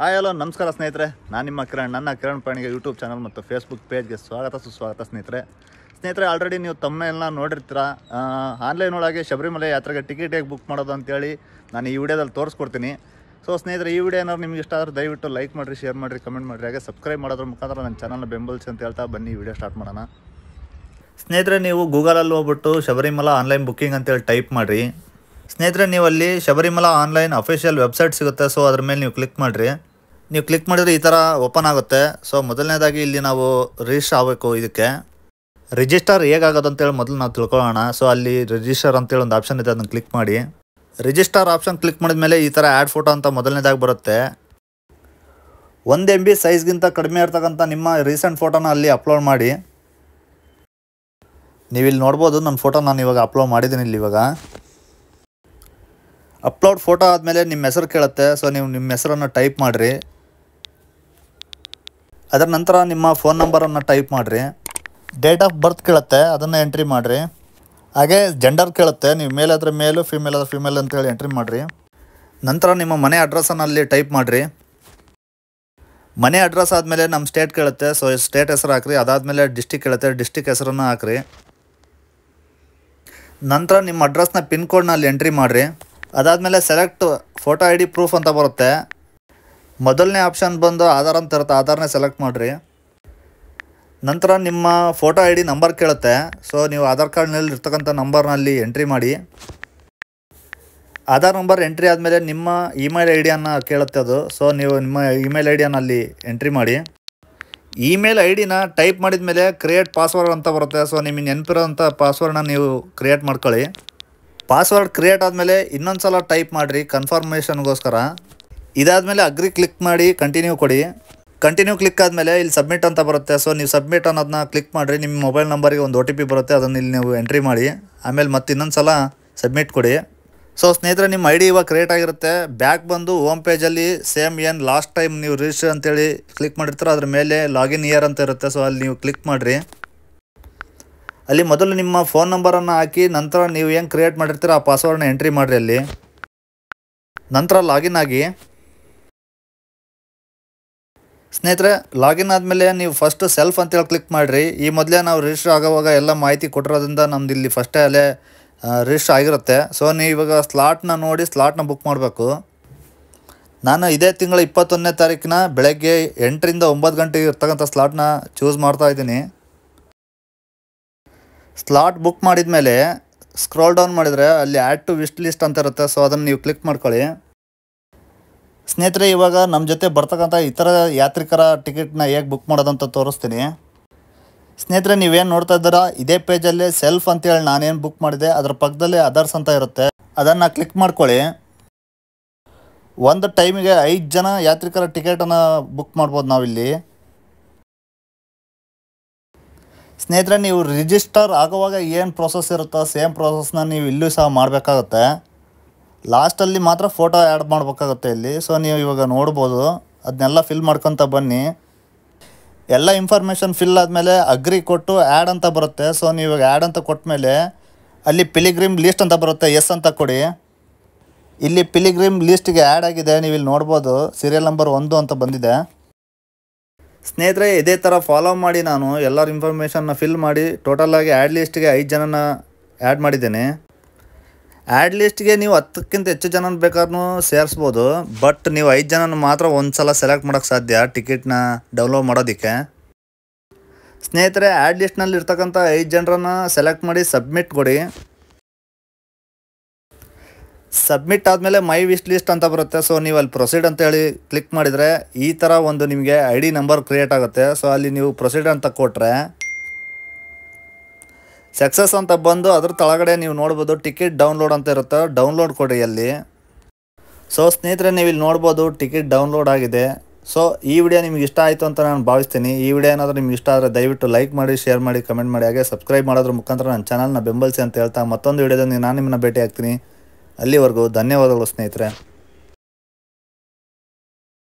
hi hello ನಮಸ್ಕಾರ ಸ್ನೇಹಿತರೆ ನಾನು ನಿಮ್ಮ ಕಿರಣ್ ನನ್ನ ಕಿರಣ್ ಪಾಣಿಗೆ ಯೂಟ್ಯೂಬ್ ಚಾನಲ್ ಮತ್ತು ಫೇಸ್ಬುಕ್ ಪೇಜ್ಗೆ ಸ್ವಾಗತ ಸುಸ್ವಾಗತ ಸ್ನೇಹಿತರೆ ಸ್ನೇಹಿತರೆ ಆಲ್ರೆಡಿ ನೀವು ತಮ್ಮೆಲ್ಲ ನೋಡಿರ್ತೀರ ಆನ್ಲೈನ್ ಒಳಗೆ ಶಬರಿಮಲೆ ಯಾತ್ರೆಗೆ ಟಿಕೆಟ್ ಹೇಗೆ ಬುಕ್ ಮಾಡೋದು ಅಂತೇಳಿ ನಾನು ಈ ವಿಡಿಯೋದಲ್ಲಿ ತೋರಿಸ್ಕೊಡ್ತೀನಿ ಸೊ ಸ್ನೇಹಿತರೆ ಈ ವಿಡಿಯೋ ಏನಾದ್ರು ನಿಮ್ಗೆ ಇಷ್ಟ ಆದರೆ ದಯವಿಟ್ಟು ಲೈಕ್ ಮಾಡಿರಿ ಶೇರ್ ಮಾಡಿರಿ ಕಮೆಂಟ್ ಮಾಡಿರಿ ಹಾಗೆ ಸಬ್ಸ್ಕ್ರೈಬ್ ಮಾಡೋದ್ರ ಮುಖಾಂತರ ನನ್ನ ಚಾನಲ್ ಬೆಂಬಲಿಸಿ ಅಂತ ಹೇಳ್ತಾ ಬನ್ನಿ ವಿಡಿಯೋ ಸ್ಟಾರ್ಟ್ ಮಾಡೋಣ ಸ್ನೇಹಿತರೆ ನೀವು ಗೂಗಲಲ್ಲಿ ಹೋಗ್ಬಿಟ್ಟು ಶಬರಿಮಲ ಆನ್ಲೈನ್ ಬುಕ್ಕಿಂಗ್ ಅಂತೇಳಿ ಟೈಪ್ ಮಾಡಿರಿ ಸ್ನೇಹಿತರೆ ನೀವು ಅಲ್ಲಿ ಶಬರಿಮಲ ಆನ್ಲೈನ್ ಅಫಿಷಿಯಲ್ ವೆಬ್ಸೈಟ್ ಸಿಗುತ್ತೆ ಸೊ ಅದ್ರ ಮೇಲೆ ನೀವು ಕ್ಲಿಕ್ ಮಾಡಿರಿ ನೀವು ಕ್ಲಿಕ್ ಮಾಡಿದರೆ ಈ ಥರ ಓಪನ್ ಆಗುತ್ತೆ ಸೊ ಮೊದಲನೇದಾಗಿ ಇಲ್ಲಿ ನಾವು ರಿಜಿಸ್ಟರ್ ಆಗಬೇಕು ಇದಕ್ಕೆ ರಿಜಿಸ್ಟರ್ ಹೇಗಾಗೋದು ಅಂತೇಳಿ ಮೊದಲು ನಾವು ತಿಳ್ಕೊಳ್ಳೋಣ ಸೊ ಅಲ್ಲಿ ರಿಜಿಸ್ಟರ್ ಅಂತೇಳಿ ಒಂದು ಆಪ್ಷನ್ ಇದೆ ಅದನ್ನು ಕ್ಲಿಕ್ ಮಾಡಿ ರಿಜಿಸ್ಟರ್ ಆಪ್ಷನ್ ಕ್ಲಿಕ್ ಮಾಡಿದ ಮೇಲೆ ಈ ಥರ ಆ್ಯಡ್ ಫೋಟೋ ಅಂತ ಮೊದಲನೇದಾಗಿ ಬರುತ್ತೆ ಒಂದು ಎಮ್ ಬಿ ಸೈಜ್ಗಿಂತ ಕಡಿಮೆ ಇರ್ತಕ್ಕಂಥ ನಿಮ್ಮ ರೀಸೆಂಟ್ ಫೋಟೋನ ಅಲ್ಲಿ ಅಪ್ಲೋಡ್ ಮಾಡಿ ನೀವಿಲ್ಲಿ ನೋಡ್ಬೋದು ನನ್ನ ಫೋಟೋ ನಾನು ಇವಾಗ ಅಪ್ಲೋಡ್ ಮಾಡಿದ್ದೀನಿ ಇಲ್ಲಿ ಇವಾಗ ಅಪ್ಲೋಡ್ ಫೋಟೋ ಆದಮೇಲೆ ನಿಮ್ಮ ಹೆಸರು ಕೇಳುತ್ತೆ ಸೊ ನೀವು ನಿಮ್ಮ ಹೆಸರನ್ನು ಟೈಪ್ ಮಾಡಿರಿ ಅದರ ನಂತರ ನಿಮ್ಮ ಫೋನ್ ನಂಬರನ್ನು ಟೈಪ್ ಮಾಡಿರಿ ಡೇಟ್ ಆಫ್ ಬರ್ತ್ ಕೇಳುತ್ತೆ ಅದನ್ನು ಎಂಟ್ರಿ ಮಾಡಿರಿ ಹಾಗೆ ಜೆಂಡರ್ ಕೇಳುತ್ತೆ ನೀವು ಮೇಲ್ ಆದರೆ ಮೇಲು ಫಿಮೇಲ್ ಆದರೆ ಫಿಮೇಲ್ ಹೇಳಿ ಎಂಟ್ರಿ ಮಾಡಿರಿ ನಂತರ ನಿಮ್ಮ ಮನೆ ಅಡ್ರೆಸ್ಸನ್ನು ಅಲ್ಲಿ ಟೈಪ್ ಮಾಡಿರಿ ಮನೆ ಅಡ್ರೆಸ್ ಆದಮೇಲೆ ನಮ್ಮ ಸ್ಟೇಟ್ ಕೇಳುತ್ತೆ ಸೊ ಸ್ಟೇಟ್ ಹೆಸರು ಹಾಕ್ರಿ ಅದಾದಮೇಲೆ ಡಿಸ್ಟಿಕ್ ಕೇಳುತ್ತೆ ಡಿಸ್ಟಿಕ್ ಹೆಸರನ್ನು ಹಾಕ್ರಿ ನಂತರ ನಿಮ್ಮ ಅಡ್ರೆಸ್ನ ಪಿನ್ ಕೋಡ್ನಲ್ಲಿ ಎಂಟ್ರಿ ಮಾಡಿರಿ ಅದಾದಮೇಲೆ select photo I D proof ಅಂತ ಬರುತ್ತೆ ಮೊದಲನೇ ಆಪ್ಷನ್ ಬಂದು ಆಧಾರ್ ಅಂತ ಇರುತ್ತೆ ಆಧಾರನೇ ಸೆಲೆಕ್ಟ್ ಮಾಡಿರಿ ನಂತರ ನಿಮ್ಮ ಫೋಟೋ ಐ ಡಿ ನಂಬರ್ ಕೇಳುತ್ತೆ ಸೊ ನೀವು ಆಧಾರ್ ಕಾರ್ಡ್ನಲ್ಲಿ ಇರ್ತಕ್ಕಂಥ ನಂಬರ್ನಲ್ಲಿ ಎಂಟ್ರಿ ಮಾಡಿ ಆಧಾರ್ ನಂಬರ್ ಎಂಟ್ರಿ ಆದಮೇಲೆ ನಿಮ್ಮ ಇಮೇಲ್ ಐ ಡಿಯನ್ನು ಕೇಳುತ್ತೆ ಅದು ಸೊ ನೀವು ನಿಮ್ಮ ಇಮೇಲ್ ಐ ಡಿಯನ್ನು ಅಲ್ಲಿ ಎಂಟ್ರಿ ಮಾಡಿ ಇಮೇಲ್ ಐ ಡಿನ ಟೈಪ್ ಮಾಡಿದ ಮೇಲೆ ಕ್ರಿಯೇಟ್ ಪಾಸ್ವರ್ಡ್ ಅಂತ ಬರುತ್ತೆ ಸೊ ನಿಮಗೆ ನೆನಪಿರೋಂಥ ಪಾಸ್ವರ್ಡನ್ನ ನೀವು ಕ್ರಿಯೇಟ್ ಮಾಡ್ಕೊಳ್ಳಿ ಪಾಸ್ವರ್ಡ್ ಕ್ರಿಯೇಟ್ ಆದಮೇಲೆ ಇನ್ನೊಂದು ಸಲ ಟೈಪ್ ಮಾಡಿರಿ ಕನ್ಫರ್ಮೇಷನ್ಗೋಸ್ಕರ ಇದಾದಮೇಲೆ ಅಗ್ರಿ ಕ್ಲಿಕ್ ಮಾಡಿ ಕಂಟಿನ್ಯೂ ಕೊಡಿ ಕಂಟಿನ್ಯೂ ಕ್ಲಿಕ್ ಆದಮೇಲೆ ಇಲ್ಲಿ ಸಬ್ಮಿಟ್ ಅಂತ ಬರುತ್ತೆ ಸೊ ನೀವು ಸಬ್ಮಿಟ್ ಅನ್ನೋದನ್ನ ಕ್ಲಿಕ್ ಮಾಡಿರಿ ನಿಮ್ಮ ಮೊಬೈಲ್ ನಂಬರಿಗೆ ಒಂದು ಒ ಟಿ ಪಿ ಬರುತ್ತೆ ಅದನ್ನು ಇಲ್ಲಿ ನೀವು ಎಂಟ್ರಿ ಮಾಡಿ ಆಮೇಲೆ ಮತ್ತೆ ಇನ್ನೊಂದು ಸಲ ಸಬ್ಮಿಟ್ ಕೊಡಿ ಸೊ ಸ್ನೇಹಿತರೆ ನಿಮ್ಮ ಐ ಡಿ ಇವಾಗ ಕ್ರಿಯೇಟ್ ಆಗಿರುತ್ತೆ ಬ್ಯಾಕ್ ಬಂದು ಓಮ್ ಪೇಜಲ್ಲಿ ಸೇಮ್ ಏನು ಲಾಸ್ಟ್ ಟೈಮ್ ನೀವು ರಿಜಿಸ್ಟರ್ ಅಂತೇಳಿ ಕ್ಲಿಕ್ ಮಾಡಿರ್ತೀರೋ ಅದ್ರ ಮೇಲೆ ಲಾಗಿನ್ ಇಯರ್ ಅಂತ ಇರುತ್ತೆ ಸೊ ಅಲ್ಲಿ ನೀವು ಕ್ಲಿಕ್ ಮಾಡಿರಿ ಅಲ್ಲಿ ಮೊದಲು ನಿಮ್ಮ ಫೋನ್ ನಂಬರನ್ನು ಹಾಕಿ ನಂತರ ನೀವು ಏನು ಕ್ರಿಯೇಟ್ ಮಾಡಿರ್ತೀರ ಆ ಪಾಸ್ವರ್ಡ್ನ ಎಂಟ್ರಿ ಮಾಡಿರಿ ಅಲ್ಲಿ ನಂತರ ಲಾಗಿನ್ ಆಗಿ ಸ್ನೇಹಿತರೆ ಲಾಗಿನ್ ಆದಮೇಲೆ ನೀವು ಫಸ್ಟ್ ಸೆಲ್ಫ್ ಅಂತೇಳಿ ಕ್ಲಿಕ್ ಮಾಡಿರಿ ಈ ಮೊದಲೇ ನಾವು ರಿಜಿಸ್ಟರ್ ಆಗೋವಾಗ ಎಲ್ಲ ಮಾಹಿತಿ ಕೊಟ್ಟಿರೋದ್ರಿಂದ ನಮ್ದು ಇಲ್ಲಿ ಫಸ್ಟೇ ಅಲ್ಲೇ ರಿಜಿಸ್ಟರ್ ಆಗಿರುತ್ತೆ ಸೊ ನೀವು ಇವಾಗ ಸ್ಲಾಟ್ನ ನೋಡಿ ಸ್ಲಾಟ್ನ ಬುಕ್ ಮಾಡಬೇಕು ನಾನು ಇದೇ ತಿಂಗಳ ಇಪ್ಪತ್ತೊಂದನೇ ತಾರೀಕಿನ ಬೆಳಗ್ಗೆ ಎಂಟರಿಂದ ಒಂಬತ್ತು ಗಂಟೆಗೆ ಇರ್ತಕ್ಕಂಥ ಸ್ಲಾಟ್ನ ಚೂಸ್ ಮಾಡ್ತಾ ಇದ್ದೀನಿ ಸ್ಲಾಟ್ ಬುಕ್ ಮಾಡಿದ ಮೇಲೆ ಸ್ಕ್ರೋಲ್ ಡೌನ್ ಮಾಡಿದರೆ ಅಲ್ಲಿ ಆ್ಯಡ್ ಟು ವಿಶ್ ಲಿಸ್ಟ್ ಅಂತ ಇರುತ್ತೆ ಸೊ ಅದನ್ನು ನೀವು ಕ್ಲಿಕ್ ಮಾಡ್ಕೊಳ್ಳಿ ಸ್ನೇಹಿತರೆ ಇವಾಗ ನಮ್ಮ ಜೊತೆ ಬರ್ತಕ್ಕಂಥ ಇತರ ಯಾತ್ರಿಕರ ಟಿಕೆಟ್ನ ಹೇಗೆ ಬುಕ್ ಮಾಡೋದಂತ ತೋರಿಸ್ತೀನಿ ಸ್ನೇಹಿತರೆ ನೀವೇನು ನೋಡ್ತಾ ಇದ್ದೀರಾ ಇದೇ ಪೇಜಲ್ಲಿ ಸೆಲ್ಫ್ ಅಂತೇಳಿ ನಾನೇನು ಬುಕ್ ಮಾಡಿದೆ ಅದರ ಪಕ್ಕದಲ್ಲಿ ಅದರ್ಸ್ ಅಂತ ಇರುತ್ತೆ ಅದನ್ನು ಕ್ಲಿಕ್ ಮಾಡ್ಕೊಳ್ಳಿ ಒಂದು ಟೈಮಿಗೆ ಐದು ಜನ ಯಾತ್ರಿಕರ ಟಿಕೆಟನ್ನು ಬುಕ್ ಮಾಡ್ಬೋದು ನಾವಿಲ್ಲಿ ಸ್ನೇಹಿತರೆ ನೀವು ರಿಜಿಸ್ಟರ್ ಆಗುವಾಗ ಏನು ಪ್ರೋಸೆಸ್ ಇರುತ್ತೋ ಸೇಮ್ ಪ್ರೊಸೆಸ್ನ ನೀವು ಇಲ್ಲೂ ಸಹ ಮಾಡಬೇಕಾಗತ್ತೆ ಲಾಸ್ಟಲ್ಲಿ ಮಾತ್ರ ಫೋಟೋ ಆ್ಯಡ್ ಮಾಡಬೇಕಾಗುತ್ತೆ ಇಲ್ಲಿ ಸೊ ನೀವು ಇವಾಗ ನೋಡ್ಬೋದು ಅದನ್ನೆಲ್ಲ ಫಿಲ್ ಮಾಡ್ಕೊತ ಬನ್ನಿ ಎಲ್ಲ ಇನ್ಫಾರ್ಮೇಷನ್ ಫಿಲ್ ಆದಮೇಲೆ ಅಗ್ರಿ ಕೊಟ್ಟು ಆ್ಯಡ್ ಅಂತ ಬರುತ್ತೆ ಸೊ ನೀವು ಇವಾಗ ಆ್ಯಡ್ ಅಂತ ಕೊಟ್ಟ ಮೇಲೆ ಅಲ್ಲಿ ಪಿಲಿಗ್ರಿಮ್ ಲೀಸ್ಟ್ ಅಂತ ಬರುತ್ತೆ ಎಸ್ ಅಂತ ಕೊಡಿ ಇಲ್ಲಿ ಪಿಲಿಗ್ರಿಮ್ ಲೀಸ್ಟಿಗೆ ಆ್ಯಡ್ ಆಗಿದೆ ನೀವು ಇಲ್ಲಿ ನೋಡ್ಬೋದು ಸೀರಿಯಲ್ ನಂಬರ್ ಒಂದು ಅಂತ ಬಂದಿದೆ ಸ್ನೇಹಿತರೆ ಇದೇ ಥರ ಫಾಲೋ ಮಾಡಿ ನಾನು ಎಲ್ಲರ ಇನ್ಫಾರ್ಮೇಷನ್ನ ಫಿಲ್ ಮಾಡಿ ಟೋಟಲಾಗಿ ಆ್ಯಡ್ ಲೀಸ್ಟಿಗೆ ಐದು ಜನನ ಆ್ಯಡ್ ಮಾಡಿದ್ದೇನೆ ಆ್ಯಡ್ ಲಿಸ್ಟ್ಗೆ ನೀವು ಹತ್ತಕ್ಕಿಂತ ಹೆಚ್ಚು ಜನನ ಬೇಕಾದ್ರೂ ಸೇರಿಸ್ಬೋದು ಬಟ್ ನೀವು ಐದು ಜನನ ಮಾತ್ರ ಒಂದು ಸಲ ಸೆಲೆಕ್ಟ್ ಮಾಡೋಕ್ಕೆ ಸಾಧ್ಯ ಟಿಕೆಟ್ನ ಡೌನ್ಲೋಡ್ ಮಾಡೋದಕ್ಕೆ ಸ್ನೇಹಿತರೆ ಆ್ಯಡ್ ಲಿಸ್ಟ್ನಲ್ಲಿ ಇರ್ತಕ್ಕಂಥ ಐದು ಜನರನ್ನ ಸೆಲೆಕ್ಟ್ ಮಾಡಿ ಸಬ್ಮಿಟ್ ಕೊಡಿ ಸಬ್ಮಿಟ್ ಆದಮೇಲೆ ಮೈ ವಿಶ್ ಲಿಸ್ಟ್ ಅಂತ ಬರುತ್ತೆ ಸೊ ನೀವು ಅಲ್ಲಿ ಪ್ರೊಸೀಡ್ ಅಂತ ಹೇಳಿ ಕ್ಲಿಕ್ ಮಾಡಿದರೆ ಈ ಥರ ಒಂದು ನಿಮಗೆ ಐ ಡಿ ನಂಬರ್ ಕ್ರಿಯೇಟ್ ಆಗುತ್ತೆ ಸೊ ಅಲ್ಲಿ ನೀವು ಪ್ರೊಸೀಡ್ ಅಂತ ಕೊಟ್ಟರೆ ಸಕ್ಸಸ್ ಅಂತ ಬಂದು ಅದ್ರ ತಳಗಡೆ ನೀವು ನೋಡ್ಬೋದು ಟಿಕೆಟ್ ಡೌನ್ಲೋಡ್ ಅಂತ ಇರುತ್ತೆ ಡೌನ್ಲೋಡ್ ಕೊಡಿ ಅಲ್ಲಿ ಸೊ ಸ್ನೇಹಿತರೆ ನೀವು ಇಲ್ಲಿ ನೋಡ್ಬೋದು ಟಿಕೆಟ್ ಡೌನ್ಲೋಡ್ ಆಗಿದೆ ಸೊ ಈ ವಿಡಿಯೋ ನಿಮ್ಗೆ ಇಷ್ಟ ಆಯಿತು ಅಂತ ನಾನು ಭಾವಿಸ್ತೀನಿ ಈ ವಿಡಿಯೋ ಏನಾದರೂ ನಿಮ್ಗೆ ಇಷ್ಟ ಆದರೆ ದಯವಿಟ್ಟು ಲೈಕ್ ಮಾಡಿ ಶೇರ್ ಮಾಡಿ ಕಮೆಂಟ್ ಮಾಡಿ ಹಾಗೆ ಸಬ್ಸ್ಕ್ರೈಬ್ ಮಾಡೋದ್ರ ಮುಖಾಂತರ ನನ್ನ ಚಾನಲ್ನ ಬೆಂಬಲಿಸಿ ಅಂತ ಹೇಳ್ತಾ ಮತ್ತೊಂದು ವಿಡಿಯೋದಲ್ಲಿ ನಾನು ನಿಮ್ಮನ್ನ ಭೇಟಿ ಆಗ್ತೀನಿ ಅಲ್ಲಿವರೆಗೂ ಧನ್ಯವಾದಗಳು ಸ್ನೇಹಿತರೆ